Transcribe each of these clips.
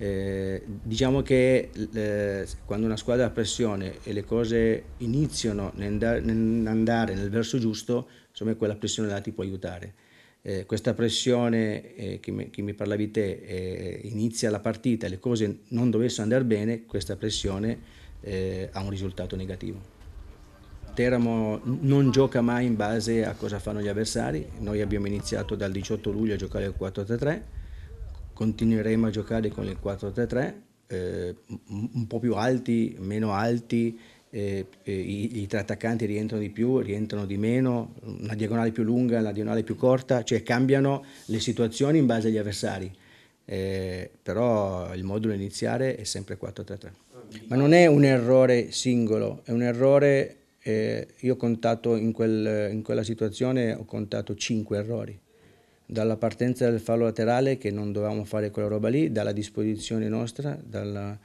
Eh, diciamo che eh, quando una squadra ha pressione e le cose iniziano nell'andare nel, verso giusto, insomma quella pressione là ti può aiutare. Eh, questa pressione eh, che mi, che, mi, parlavi te eh, inizia la partita e le cose non dovessero andare bene, questa pressione ha un risultato negativo. Teramo non gioca mai in base a cosa fanno gli avversari, noi abbiamo iniziato dal 18 luglio a giocare al 4-3-3 continueremo a giocare con il 4-3-3, eh, un po' più alti, meno alti, eh, i, i, tre attaccanti rientrano di più, rientrano di meno, una diagonale più lunga, una diagonale più corta, cioè cambiano le situazioni in base agli avversari. Eh, però il modulo iniziale è sempre 4-3-3. Ma non è un errore singolo, è un errore, eh, io ho contato in, quel, in quella situazione, ho contato 5 errori dalla partenza del fallo laterale che non dovevamo fare quella roba lì, dalla disposizione nostra, dalla,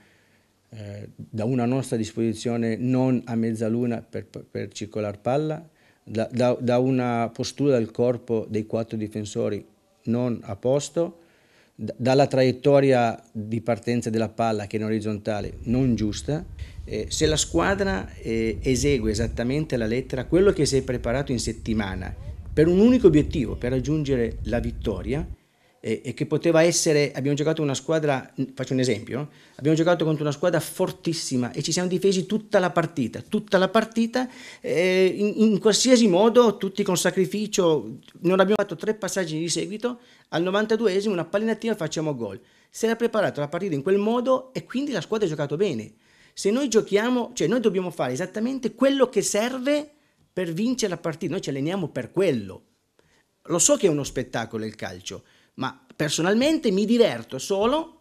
eh, da una nostra disposizione non a mezzaluna per, per circolare palla, da, da, da, una postura del corpo dei quattro difensori non a posto, dalla traiettoria di partenza della palla che è in orizzontale non giusta. Eh, se la squadra eh, esegue esattamente la lettera, quello che si è preparato in settimana, per un unico obiettivo, per raggiungere la vittoria e, e che poteva essere, abbiamo giocato una squadra, faccio un esempio, abbiamo giocato contro una squadra fortissima e ci siamo difesi tutta la partita, tutta la partita eh, in, in, qualsiasi modo, tutti con sacrificio, non abbiamo fatto tre passaggi di seguito, al 92esimo una pallinatina facciamo gol. Si era preparata la partita in quel modo e quindi la squadra ha giocato bene. Se noi giochiamo, cioè noi dobbiamo fare esattamente quello che serve per vincere la partita, noi ci alleniamo per quello. Lo so che è uno spettacolo il calcio, ma personalmente mi diverto solo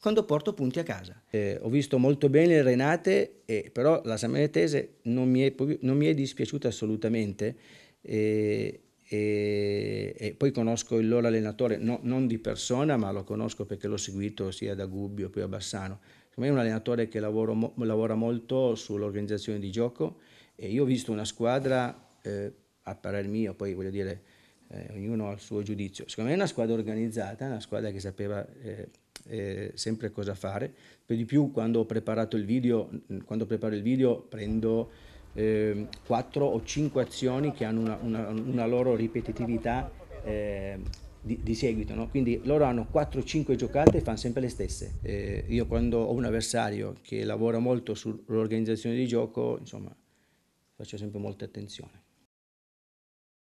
quando porto punti a casa. Eh, ho visto molto bene Renate, eh, però la Sammaritese non mi è, non mi è dispiaciuta assolutamente. Eh, e, poi conosco il loro allenatore, no, non di persona, ma lo conosco perché l'ho seguito sia da Gubbio che a Bassano. Secondo me è un allenatore che lavora, lavora molto sull'organizzazione di gioco e io ho visto una squadra, eh, a parer mio, poi voglio dire, eh, ognuno ha il suo giudizio, secondo me è una squadra organizzata, una squadra che sapeva eh, eh sempre cosa fare. Per di più quando ho preparato il video, quando preparo il video prendo... 4 ehm, o 5 azioni che hanno una, una, una loro ripetitività eh, di, di, seguito. No? Quindi loro hanno 4-5 giocate e fanno sempre le stesse. Eh, io quando ho un avversario che lavora molto sull'organizzazione di gioco, insomma, faccio sempre molta attenzione.